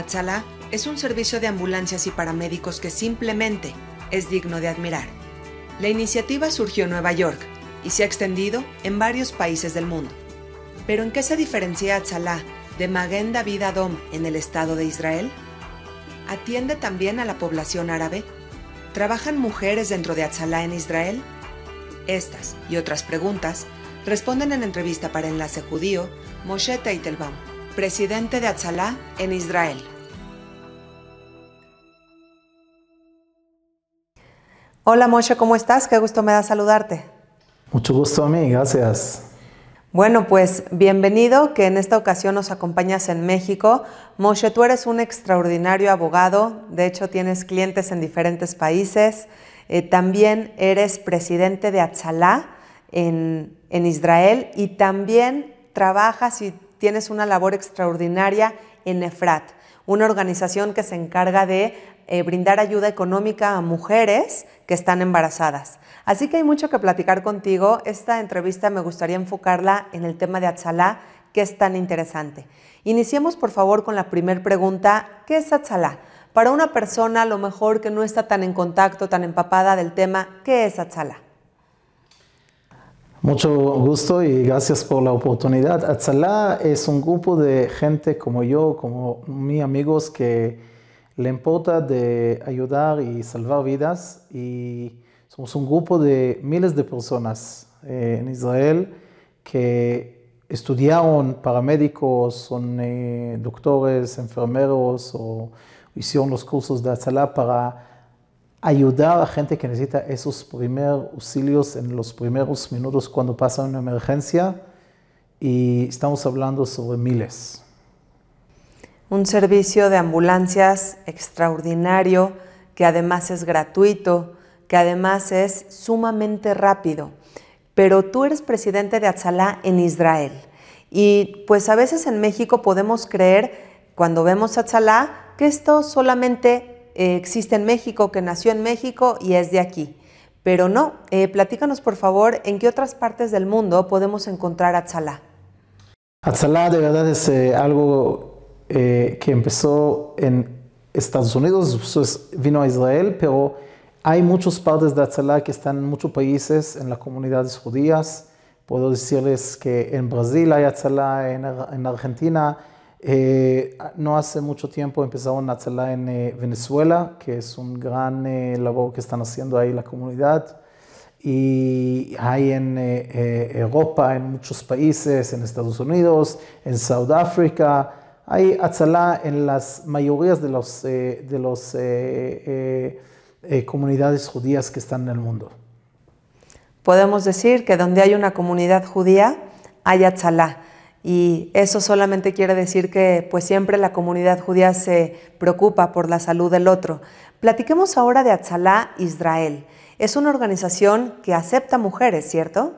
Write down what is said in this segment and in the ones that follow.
Achala es un servicio de ambulancias y paramédicos que simplemente es digno de admirar. La iniciativa surgió en Nueva York y se ha extendido en varios países del mundo. Pero ¿en qué se diferencia Achala de Magen David Adom en el Estado de Israel? Atiende también a la población árabe. ¿Trabajan mujeres dentro de Atzalá en Israel? Estas y otras preguntas responden en entrevista para Enlace Judío Moshe Teitelbaum, presidente de Atzalá en Israel. Hola Moshe, ¿cómo estás? Qué gusto me da saludarte. Mucho gusto a mí, gracias. Bueno, pues bienvenido, que en esta ocasión nos acompañas en México. Moshe, tú eres un extraordinario abogado, de hecho tienes clientes en diferentes países. Eh, también eres presidente de Atzalá en, en Israel y también trabajas y tienes una labor extraordinaria en EFRAT, una organización que se encarga de eh, brindar ayuda económica a mujeres que están embarazadas. Así que hay mucho que platicar contigo. Esta entrevista me gustaría enfocarla en el tema de Atzalá, que es tan interesante. Iniciemos por favor con la primera pregunta, ¿qué es Atzalá? Para una persona a lo mejor que no está tan en contacto, tan empapada del tema, ¿qué es Atzalá? Mucho gusto y gracias por la oportunidad. Atzalá es un grupo de gente como yo, como mis amigos que le importa de ayudar y salvar vidas y somos un grupo de miles de personas eh, en Israel que estudiaron paramédicos, son eh, doctores, enfermeros o hicieron los cursos de Atzalá para ayudar a gente que necesita esos primeros auxilios en los primeros minutos cuando pasa una emergencia y estamos hablando sobre miles un servicio de ambulancias extraordinario que además es gratuito, que además es sumamente rápido. Pero tú eres presidente de Atzalá en Israel y pues a veces en México podemos creer cuando vemos Atzalá que esto solamente eh, existe en México, que nació en México y es de aquí. Pero no, eh, platícanos por favor en qué otras partes del mundo podemos encontrar Atzalá. Atzalá de verdad es eh, algo eh, que empezó en Estados Unidos, vino a Israel, pero hay muchos partes de Atzalá que están en muchos países, en las comunidades judías. Puedo decirles que en Brasil hay Atzalá, en, Argentina. Eh, no hace mucho tiempo empezaron Atzalá en eh, Venezuela, que es un gran labor que están haciendo ahí la comunidad y hay en Europa, en muchos países, en Estados Unidos, en Sudáfrica... Hay atzalá en las mayorías de las eh, de los, eh, eh, comunidades judías que están en el mundo. Podemos decir que donde hay una comunidad judía hay atzalá. Y eso solamente quiere decir que pues siempre la comunidad judía se preocupa por la salud del otro. Platiquemos ahora de Atzalá Israel. Es una organización que acepta mujeres, ¿cierto?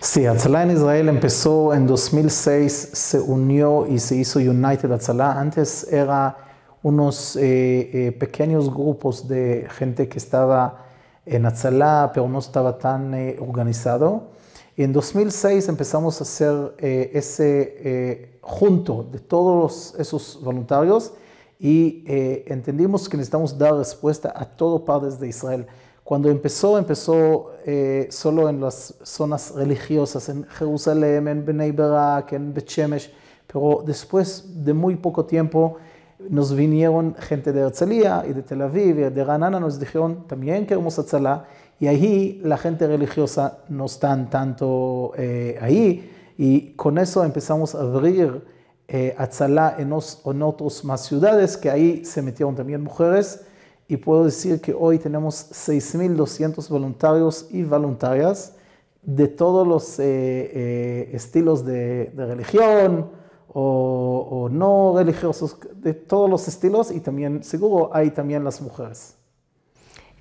Sí, Atzalá en Israel empezó en 2006, se unió y se hizo United Atzalá. Antes era unos eh, eh, pequeños grupos de gente que estaba en Atzalá, pero no estaba tan eh, organizado. Y en 2006 empezamos a hacer ese junto de todos esos voluntarios y entendimos que necesitamos dar respuesta a todo partes de Israel. Cuando empezó, empezó eh, solo en las zonas religiosas, en Jerusalén, en Bnei Barak, en Bet pero después de muy poco tiempo nos vinieron gente de Herzliya y de Tel Aviv y de Ranana, nos dijeron también queremos Tzalá, y ahí la gente religiosa no está tanto eh, ahí, y con eso empezamos a abrir eh, Atzalá en, otros otras más ciudades, que ahí se metieron también mujeres, y puedo decir que hoy tenemos 6.200 voluntarios y voluntarias de todos los eh, eh, estilos de, religión o, no religiosos, de todos los estilos y también seguro hay también las mujeres.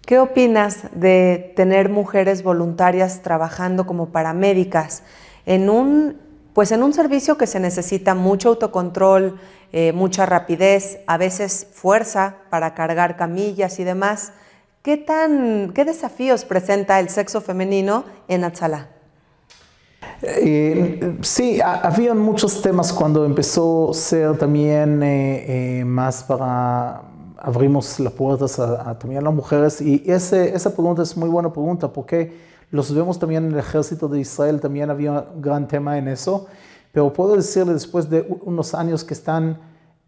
¿Qué opinas de tener mujeres voluntarias trabajando como paramédicas en un pues en un servicio que se necesita mucho autocontrol, eh, mucha rapidez, a veces fuerza para cargar camillas y demás, ¿qué, tan, desafíos presenta el sexo femenino en Atsala? Eh, sí, habían muchos temas cuando empezó a ser también eh, más para abrimos las puertas a, también las mujeres y esa pregunta es muy buena pregunta porque los vemos también en el ejército de Israel, también había un gran tema en eso. Pero puedo decirle después de unos años que están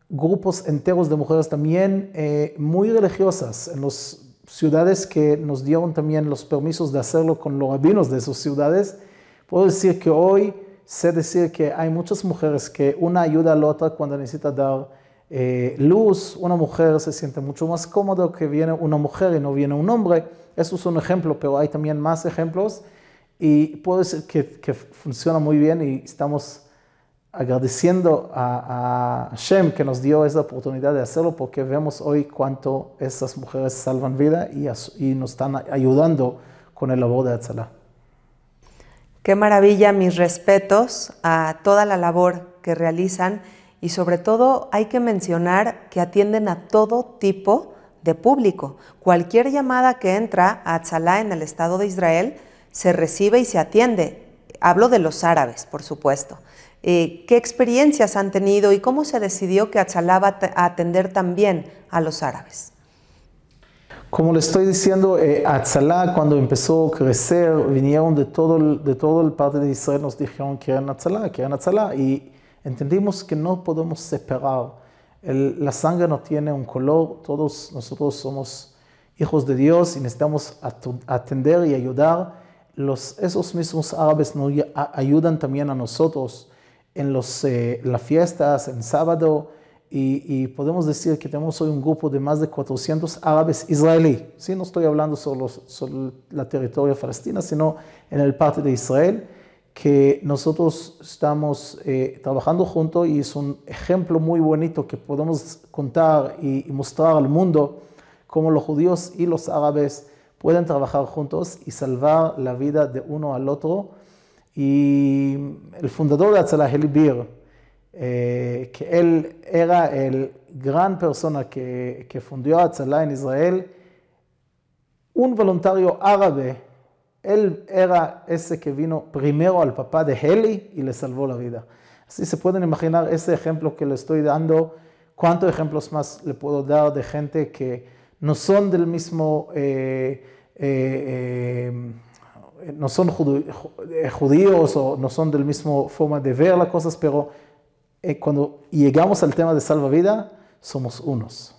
grupos enteros de mujeres también eh, muy religiosas en las ciudades que nos dieron también los permisos de hacerlo con los rabinos de esas ciudades. Puedo decir que hoy sé decir que hay muchas mujeres que una ayuda a la otra cuando necesita dar eh, luz. Una mujer se siente mucho más cómoda que viene una mujer y no viene un hombre. Eso es un ejemplo, pero hay también más ejemplos y puede ser que, funciona muy bien y estamos agradeciendo a, Shem que nos dio esa oportunidad de hacerlo porque vemos hoy cuánto esas mujeres salvan vida y, nos están ayudando con el labor de Atzalá. Qué maravilla, mis respetos a toda la labor que realizan y sobre todo hay que mencionar que atienden a todo tipo de público. Cualquier llamada que entra a Atzalá en el Estado de Israel se recibe y se atiende. Hablo de los árabes, por supuesto. Eh, ¿Qué experiencias han tenido y cómo se decidió que Atzalá va a atender también a los árabes? Como le estoy diciendo, eh, Atzalá cuando empezó a crecer, vinieron de todo, el, de todo el parte de Israel, nos dijeron que eran Atzalá, que eran Atzalá, y entendimos que no podemos separar la sangre no tiene un color, todos nosotros somos hijos de Dios y necesitamos atender y ayudar. esos mismos árabes nos ayudan también a nosotros en eh, las fiestas, en sábado, y, podemos decir que tenemos hoy un grupo de más de 400 árabes israelíes. Sí, no estoy hablando solo sobre la territorio palestina, sino en el parte de Israel que nosotros estamos eh, trabajando juntos y es un ejemplo muy bonito que podemos contar y, mostrar al mundo cómo los judíos y los árabes pueden trabajar juntos y salvar la vida de uno al otro. Y el fundador de Atzalah Helibir, eh, que él era el gran persona que, fundó fundió Atzalah en Israel, un voluntario árabe él era ese que vino primero al papá de Heli y le salvó la vida. Así se pueden imaginar ese ejemplo que le estoy dando. ¿Cuántos ejemplos más le puedo dar de gente que no son del mismo, eh, eh, eh, no son judíos o no son del mismo forma de ver las cosas, pero cuando llegamos al tema de salvavida, somos unos.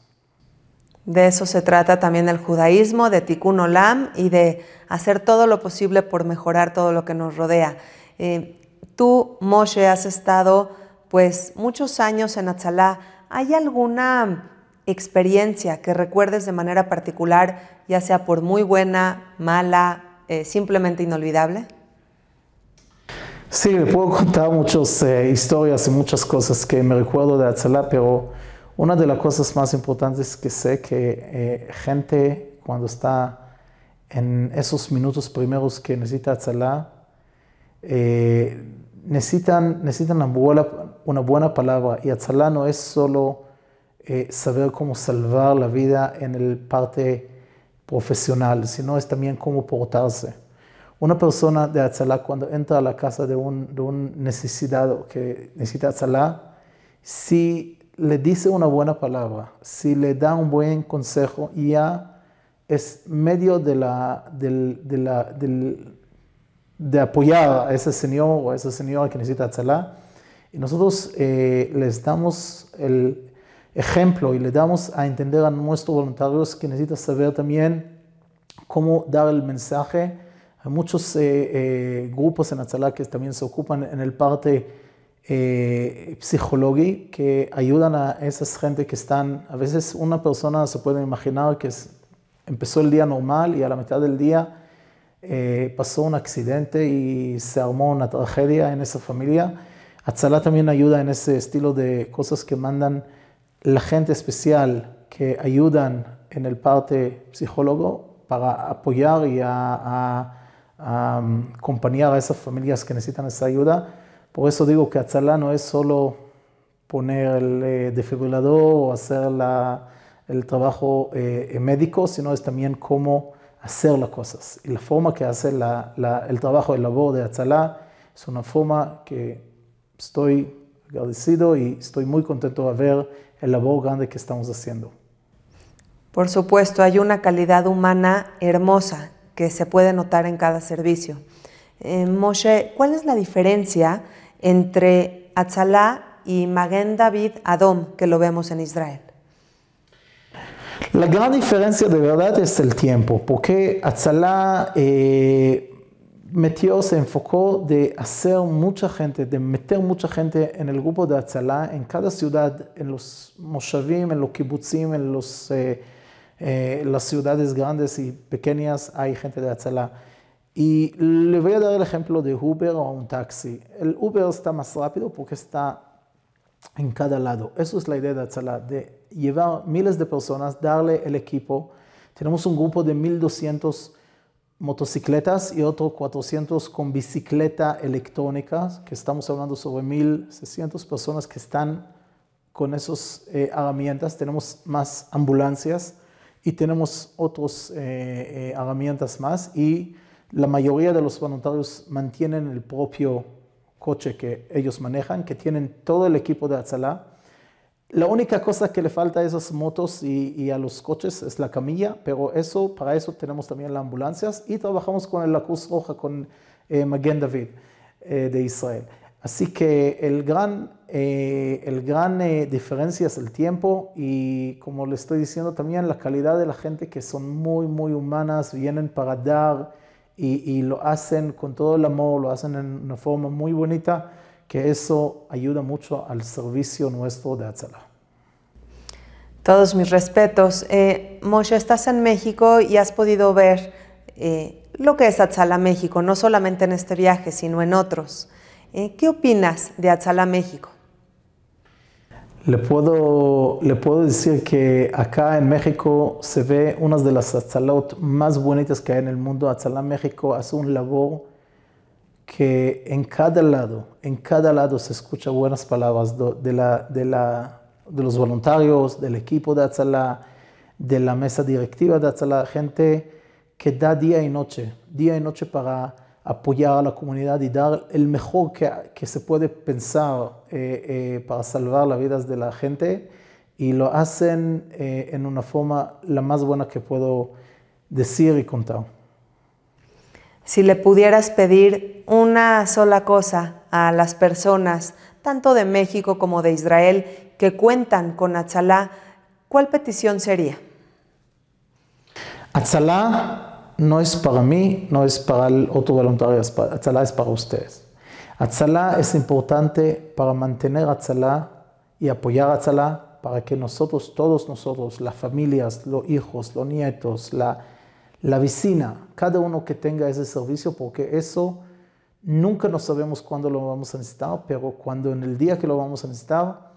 De eso se trata también el judaísmo, de Tikkun Olam y de hacer todo lo posible por mejorar todo lo que nos rodea. Eh, tú, Moshe, has estado pues muchos años en Atzalá. ¿Hay alguna experiencia que recuerdes de manera particular, ya sea por muy buena, mala, eh, simplemente inolvidable? Sí, le puedo contar muchas eh, historias y muchas cosas que me recuerdo de Atzalá, pero una de las cosas más importantes que sé que eh, gente cuando está en esos minutos primeros que necesita atzalá, eh, necesitan, necesitan una, buena, una buena palabra. Y atzalá no es solo eh, saber cómo salvar la vida en el parte profesional, sino es también cómo portarse. Una persona de atzalá cuando entra a la casa de un, de un necesitado que necesita atzalá, sí le dice una buena palabra, si le da un buen consejo, ya es medio de, la, apoyar a ese señor o a esa señora que necesita tzalá. Y nosotros eh, les damos el ejemplo y le damos a entender a nuestros voluntarios que necesitan saber también cómo dar el mensaje. Hay muchos eh, eh, grupos en Atzalá que también se ocupan en el parte eh, que ayudan a esas gente que están, a veces una persona se puede imaginar que empezó el día normal y a la mitad del día eh, pasó un accidente y se armó una tragedia en esa familia. Atzala también ayuda en ese estilo de cosas que mandan la gente especial que ayudan en el parte psicólogo para apoyar y a, mm, acompañar a esas familias que necesitan esa ayuda. Por eso digo que Atzalá no es solo poner el eh, defibrilador o hacer el trabajo eh, médico, sino es también cómo hacer las cosas. Y la forma que hace el trabajo, el labor de Atzalá es una forma que estoy agradecido y estoy muy contento de ver el labor grande que estamos haciendo. Por supuesto, hay una calidad humana hermosa que se puede notar en cada servicio. Eh, Moshe, ¿cuál es la diferencia? entre Atzalá y Magen David Adom, que lo vemos en Israel. La gran diferencia de verdad es el tiempo, porque Atzalá eh, metió, se enfocó de hacer mucha gente, de meter mucha gente en el grupo de Atzalá, en cada ciudad, en los moshavim, en los kibbutzim, en los, eh, eh, las ciudades grandes y pequeñas hay gente de Atzalá. Y le voy a dar el ejemplo de Uber o un taxi. El Uber está más rápido porque está en cada lado. Eso es la idea de Atzala, de llevar miles de personas, darle el equipo. Tenemos un grupo de 1200 motocicletas y otro 400 con bicicleta electrónica, que estamos hablando sobre 1600 personas que están con esas eh, herramientas. Tenemos más ambulancias y tenemos otras eh, eh, herramientas más y la mayoría de los voluntarios mantienen el propio coche que ellos manejan, que tienen todo el equipo de Atzalá. La única cosa que le falta a esas motos y, a los coches es la camilla, pero eso, para eso tenemos también las ambulancias y trabajamos con la Cruz Roja, con eh, David eh, de Israel. Así que el gran, eh, el gran eh, diferencia es el tiempo y como le estoy diciendo también la calidad de la gente que son muy, muy humanas, vienen para dar y, lo hacen con todo el amor, lo hacen en una forma muy bonita, que eso ayuda mucho al servicio nuestro de Atzala. Todos mis respetos. Eh, Moshe, estás en México y has podido ver eh, lo que es Atzala México, no solamente en este viaje, sino en otros. Eh, ¿Qué opinas de Atzala México? Le puedo, le puedo decir que acá en México se ve una de las atzalot más bonitas que hay en el mundo. Atzalá México hace un labor que en cada lado, en cada lado se escucha buenas palabras de, de, de los voluntarios, del equipo de Atzalá, de la mesa directiva de Atzalá, gente que da día y noche, día y noche para apoyar a la comunidad y dar el mejor que, se puede pensar eh, eh, para salvar las vidas de la gente y lo hacen eh, en una forma la más buena que puedo decir y contar. Si le pudieras pedir una sola cosa a las personas, tanto de México como de Israel, que cuentan con Atzalá, ¿cuál petición sería? Atzalá no es para mí, no es para el otro voluntario, Atzalá es para ustedes. Atzalá es importante para mantener Atzalá y apoyar Atzalá para que nosotros, todos nosotros, las familias, los hijos, los nietos, la, vecina, cada uno que tenga ese servicio, porque eso nunca nos sabemos cuándo lo vamos a necesitar, pero cuando en el día que lo vamos a necesitar,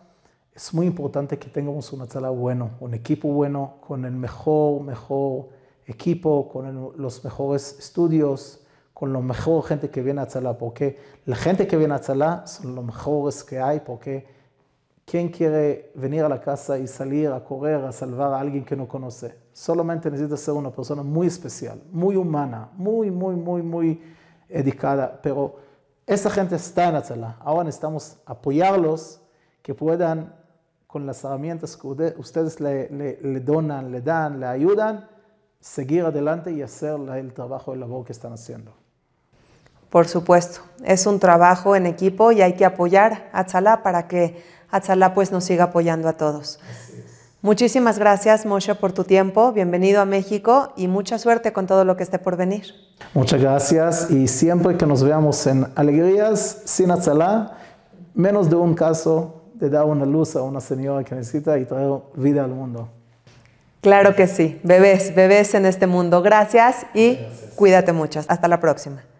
es muy importante que tengamos un sala bueno, un equipo bueno, con el mejor, mejor equipo, con los mejores estudios, con la mejor gente que viene a Tzalá, porque la gente que viene a Tzalá son los mejores que hay, porque ¿quién quiere venir a la casa y salir a correr, a salvar a alguien que no conoce? Solamente necesita ser una persona muy especial, muy humana, muy, muy, muy, muy dedicada, pero esa gente está en Atzalá. Ahora necesitamos apoyarlos que puedan, con las herramientas que ustedes le, le donan, le dan, le ayudan, seguir adelante y hacer el trabajo, el labor que están haciendo. Por supuesto, es un trabajo en equipo y hay que apoyar a Chalá para que Atzalá pues nos siga apoyando a todos. Muchísimas gracias Moshe por tu tiempo, bienvenido a México y mucha suerte con todo lo que esté por venir. Muchas gracias y siempre que nos veamos en alegrías sin Atzalá, menos de un caso de dar una luz a una señora que necesita y traer vida al mundo. Claro que sí, bebés, bebés en este mundo. Gracias y cuídate mucho. Hasta la próxima.